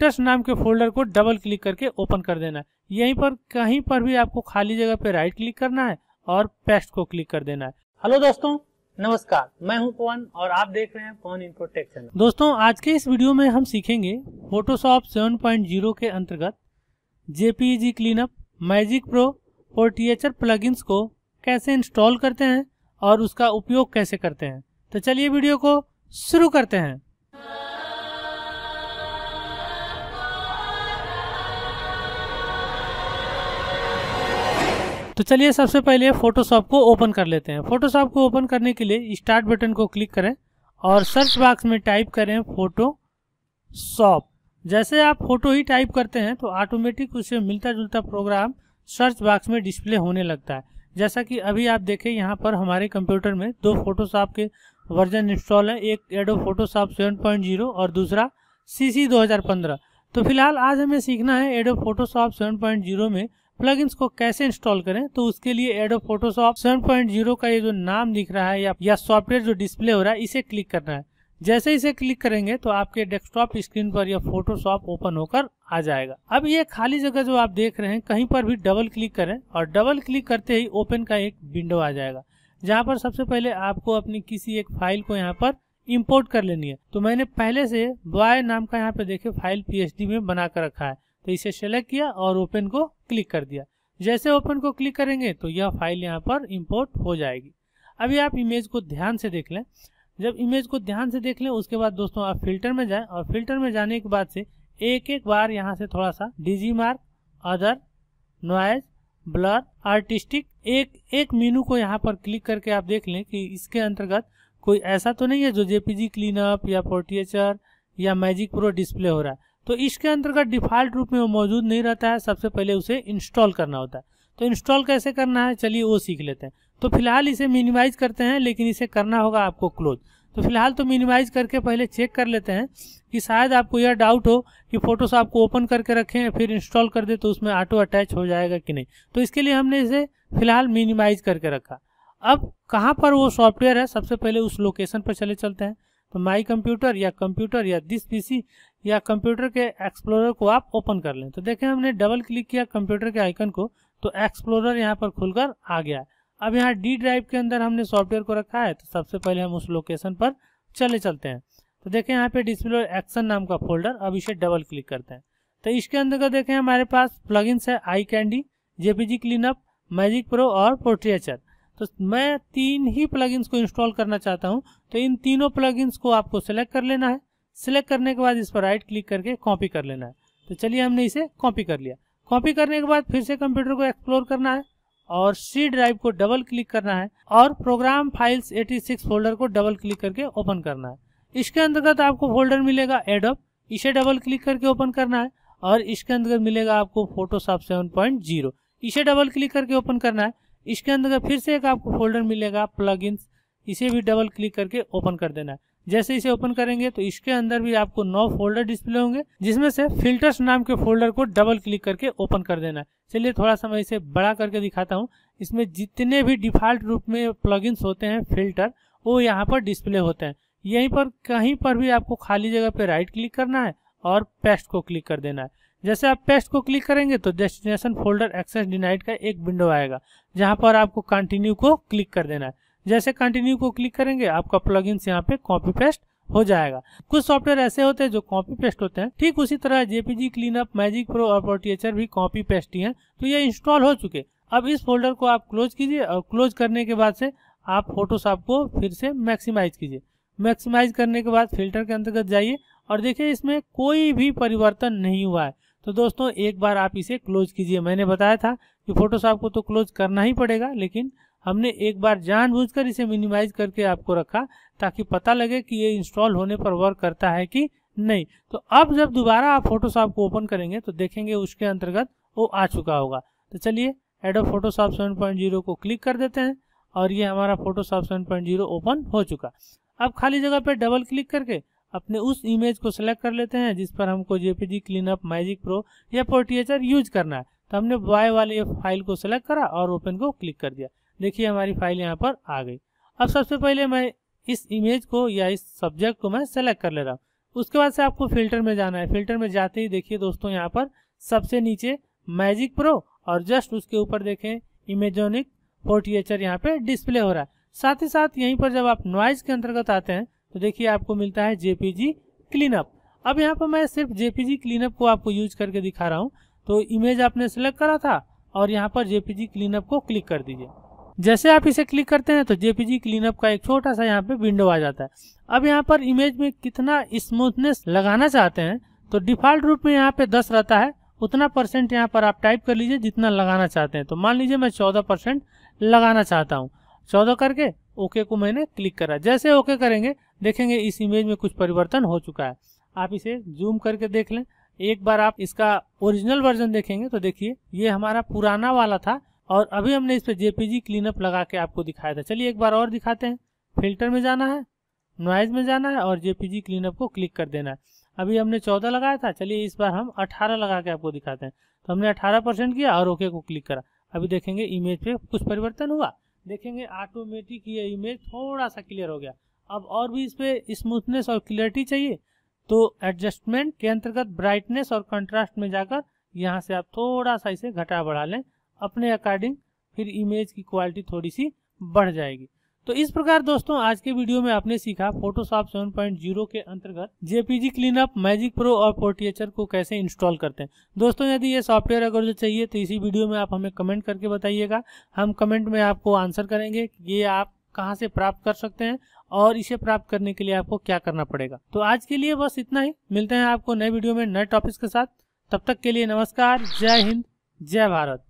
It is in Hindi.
ट्रस्ट नाम के फोल्डर को डबल क्लिक करके ओपन कर देना है यहीं पर कहीं पर भी आपको खाली जगह पे राइट क्लिक करना है और पेस्ट को क्लिक कर देना है हेलो दोस्तों नमस्कार मैं हूं पवन और आप देख रहे हैं पवन इन्फोटेक चैनल दोस्तों आज के इस वीडियो में हम सीखेंगे फोटोशॉप सेवन पॉइंट जीरो के अंतर्गत जेपीजी क्लीनअप मैजिक प्रो और टीएचर प्लगइन्स को कैसे इंस्टॉल करते हैं और उसका उपयोग कैसे करते हैं तो चलिए वीडियो को शुरू करते हैं तो चलिए सबसे पहले फोटोशॉप को ओपन कर लेते हैं फोटोशॉप को ओपन करने के लिए स्टार्ट बटन को क्लिक करें और सर्च बॉक्स में टाइप करें फोटो शॉप जैसे आप फोटो ही टाइप करते हैं तो ऑटोमेटिक उसे मिलता जुलता प्रोग्राम सर्च बॉक्स में डिस्प्ले होने लगता है जैसा कि अभी आप देखें यहाँ पर हमारे कंप्यूटर में दो फोटोशॉप के वर्जन इंस्टॉल है एक Adobe Photoshop seven point zero और दूसरा सी सी पंद्रह तो फिलहाल आज हमें सीखना है Adobe Photoshop seven point zero में प्लगइन्स को कैसे इंस्टॉल करें तो उसके लिए एडो फोटोशॉप 7.0 का ये जो नाम दिख रहा है या, या सॉफ्टवेयर जो डिस्प्ले हो रहा है इसे क्लिक करना है जैसे इसे क्लिक करेंगे तो आपके डेस्कटॉप स्क्रीन पर यह फोटोशॉप ओपन होकर आ जाएगा अब ये खाली जगह जो आप देख रहे हैं कहीं पर भी डबल क्लिक करें और डबल क्लिक करते ही ओपन का एक विंडो आ जाएगा जहाँ पर सबसे पहले आपको अपनी किसी एक फाइल को यहाँ पर इम्पोर्ट कर लेनी है तो मैंने पहले से बॉय नाम का यहाँ पे देखे फाइल पी में बना कर रखा है तो इसे सेलेक्ट किया और ओपन को क्लिक कर दिया जैसे ओपन को क्लिक करेंगे तो यह फाइल यहाँ पर इम्पोर्ट हो जाएगी अभी आप इमेज को ध्यान से देख लें जब इमेज को ध्यान से देख लें उसके बाद दोस्तों आप फिल्टर में जाएं और फिल्टर में जाने के बाद से एक एक बार यहाँ से थोड़ा सा Digimarc other noise blur artistic एक एक मीनू को यहाँ पर क्लिक करके आप देख लें कि इसके अंतर्गत कोई ऐसा तो नहीं है जो जेपीजी क्लीनअप या पोर्टीचर या मैजिक प्रो डिस्प्ले हो रहा है तो इसके अंतर्गत डिफॉल्ट रूप में वो मौजूद नहीं रहता है सबसे पहले उसे इंस्टॉल करना होता है तो इंस्टॉल कैसे करना है चलिए वो सीख लेते हैं तो फिलहाल इसे मिनिमाइज करते हैं लेकिन इसे करना होगा आपको क्लोज तो फिलहाल तो मिनिमाइज करके पहले चेक कर लेते हैं कि शायद आपको यह डाउट हो कि फोटोस आपको ओपन करके रखें फिर इंस्टॉल कर दे तो उसमें ऑटो अटैच हो जाएगा कि नहीं तो इसके लिए हमने इसे फिलहाल मिनिमाइज करके रखा अब कहाँ पर वो सॉफ्टवेयर है सबसे पहले उस लोकेशन पर चले चलते हैं तो माई कंप्यूटर या कंप्यूटर या दिस पीसी या कंप्यूटर के एक्सप्लोरर को आप ओपन कर लें तो देखें हमने डबल क्लिक किया कंप्यूटर के आइकन को तो एक्सप्लोरर यहाँ पर खुलकर आ गया अब यहाँ डी ड्राइव के अंदर हमने सॉफ्टवेयर को रखा है तो सबसे पहले हम उस लोकेशन पर चले चलते हैं तो देखें यहाँ पे डिस्प्ले एक्शन नाम का फोल्डर अब इसे डबल क्लिक करते हैं तो इसके अंदर देखें हमारे पास प्लगइन्स है Eye Candy JPG cleanup magic pro और पोर्ट्रेचर तो मैं तीन ही प्लगइन्स को इंस्टॉल करना चाहता हूँ तो इन तीनों प्लगइन्स को आपको सेलेक्ट कर लेना है सिलेक्ट करने के बाद इस पर राइट क्लिक करके कॉपी कर लेना है तो चलिए हमने इसे कॉपी कर लिया कॉपी करने के बाद फिर से कंप्यूटर को एक्सप्लोर करना है और सी ड्राइव को डबल क्लिक करना है और प्रोग्राम फाइल्स 86 फोल्डर को डबल क्लिक करके ओपन करना है इसके अंतर्गत आपको फोल्डर मिलेगा एडअप इसे डबल क्लिक करके ओपन करना है और इसके अंतर्गत मिलेगा आपको फोटोशॉप 7.0 इसे डबल क्लिक करके ओपन करना है इसके अंदर फिर से एक आपको फोल्डर मिलेगा प्लग इसे भी डबल क्लिक करके ओपन कर देना है जैसे इसे ओपन करेंगे तो इसके अंदर भी आपको नौ फोल्डर डिस्प्ले होंगे जिसमें से फिल्टर्स नाम के फोल्डर को डबल क्लिक करके ओपन कर देना है चलिए थोड़ा सा मैं इसे बड़ा करके दिखाता हूँ इसमें जितने भी डिफॉल्ट रूप में प्लगइन्स होते हैं फिल्टर वो यहाँ पर डिस्प्ले होते हैं यहीं पर कहीं पर भी आपको खाली जगह पर राइट क्लिक करना है और पेस्ट को क्लिक कर देना है जैसे आप पेस्ट को क्लिक करेंगे तो डेस्टिनेशन फोल्डर एक्सेस डिनाइड का एक विंडो आएगा जहां पर आपको कंटिन्यू को क्लिक कर देना है जैसे कंटिन्यू को क्लिक करेंगे आपका इन यहाँ पे कॉपी पेस्ट हो जाएगा कुछ सॉफ्टवेयर ऐसे होते हैं जो कॉपी पेस्ट होते हैं ठीक उसी तरह जेपीजी अप मैजिक प्रो और प्रोटीचर भी कॉपी पेस्ट ही है तो ये इंस्टॉल हो चुके अब इस फोल्डर को आप क्लोज कीजिए और क्लोज करने के बाद से आप फोटोशॉप को फिर से मैक्सिमाइज कीजिए मैक्सिमाइज करने के बाद फिल्टर के अंतर्गत जाइए और देखिए इसमें कोई भी परिवर्तन नहीं हुआ है तो दोस्तों एक बार आप इसे क्लोज कीजिए मैंने बताया था कि फोटोशॉप को तो क्लोज करना ही पड़ेगा लेकिन हमने एक बार जानबूझकर इसे मिनिमाइज करके आपको रखा ताकि पता लगे कि ये इंस्टॉल होने पर वर्क करता है कि नहीं तो अब जब दोबारा आप फोटोशॉप को ओपन करेंगे तो देखेंगे उसके अंतर्गत वो आ चुका होगा तो चलिए एडो फोटोशॉप सेवन को क्लिक कर देते हैं और ये हमारा फोटोशॉप सेवन ओपन हो चुका अब खाली जगह पर डबल क्लिक करके अपने उस इमेज को सेलेक्ट कर लेते हैं जिस पर हमको जेपीजी क्लीनअप मैजिक प्रो या फोर्टीएचर यूज करना है तो हमने बॉय वाले फाइल को सेलेक्ट करा और ओपन को क्लिक कर दिया देखिए हमारी फाइल यहाँ पर आ गई अब सबसे पहले मैं इस इमेज को या इस सब्जेक्ट को मैं सेलेक्ट कर ले रहा हूँ उसके बाद से आपको फिल्टर में जाना है फिल्टर में जाते ही देखिए दोस्तों यहाँ पर सबसे नीचे मैजिक प्रो और जस्ट उसके ऊपर देखें इमेजोनिक फोर्टीएचर यहाँ पे डिस्प्ले हो रहा है साथ ही साथ यहीं पर जब आप नॉइज के अंतर्गत आते हैं तो देखिए आपको मिलता है जेपीजी क्लीनअप अब यहाँ पर मैं सिर्फ जेपीजी क्लीनअप को आपको यूज करके दिखा रहा हूँ तो इमेज आपने सेलेक्ट करा था और यहाँ पर जेपीजी क्लीनअप को क्लिक कर दीजिए जैसे आप इसे क्लिक करते हैं तो जेपीजी क्लीनअप का एक छोटा सा यहाँ पे विंडो आ जाता है अब यहाँ पर इमेज में कितना स्मूथनेस लगाना चाहते हैं तो डिफॉल्ट रूप में यहाँ पे 10 रहता है उतना परसेंट यहाँ पर आप टाइप कर लीजिए जितना लगाना चाहते हैं तो मान लीजिए मैं चौदह परसेंट लगाना चाहता हूँ चौदह करके ओके को मैंने क्लिक करा जैसे ओके करेंगे देखेंगे इस इमेज में कुछ परिवर्तन हो चुका है आप इसे जूम करके देख लें एक बार आप इसका ओरिजिनल वर्जन देखेंगे तो देखिए ये हमारा पुराना वाला था और अभी हमने इस पर जेपीजी क्लीनअप लगा के आपको दिखाया था चलिए एक बार और दिखाते हैं फिल्टर में जाना है नॉइज में जाना है और जेपीजी क्लीनअप को क्लिक कर देना है अभी हमने चौदह लगाया था चलिए इस बार हम अठारह लगा के आपको दिखाते हैं तो हमने अठारह परसेंट किया और ओके को क्लिक करा अभी देखेंगे इमेज पे कुछ परिवर्तन हुआ देखेंगे ऑटोमेटिक ये इमेज थोड़ा सा क्लियर हो गया अब और भी इस पर स्मूथनेस और क्लियरिटी चाहिए तो एडजस्टमेंट के अंतर्गत ब्राइटनेस और कंट्रास्ट में जाकर यहाँ से आप थोड़ा सा इसे घटा बढ़ा लें अपने अकॉर्डिंग फिर इमेज की क्वालिटी थोड़ी सी बढ़ जाएगी तो इस प्रकार दोस्तों आज के वीडियो में आपने सीखा फोटोशॉप 7.0 के अंतर्गत जेपीजी क्लीनअप मैजिक प्रो और पोर्टिएचर को कैसे इंस्टॉल करते हैं दोस्तों यदि ये सॉफ्टवेयर अगर जो चाहिए तो इसी वीडियो में आप हमें कमेंट करके बताइएगा हम कमेंट में आपको आंसर करेंगे कि ये आप कहाँ से प्राप्त कर सकते हैं और इसे प्राप्त करने के लिए आपको क्या करना पड़ेगा तो आज के लिए बस इतना ही मिलते हैं आपको नए वीडियो में नए टॉपिक्स के साथ तब तक के लिए नमस्कार जय हिंद जय भारत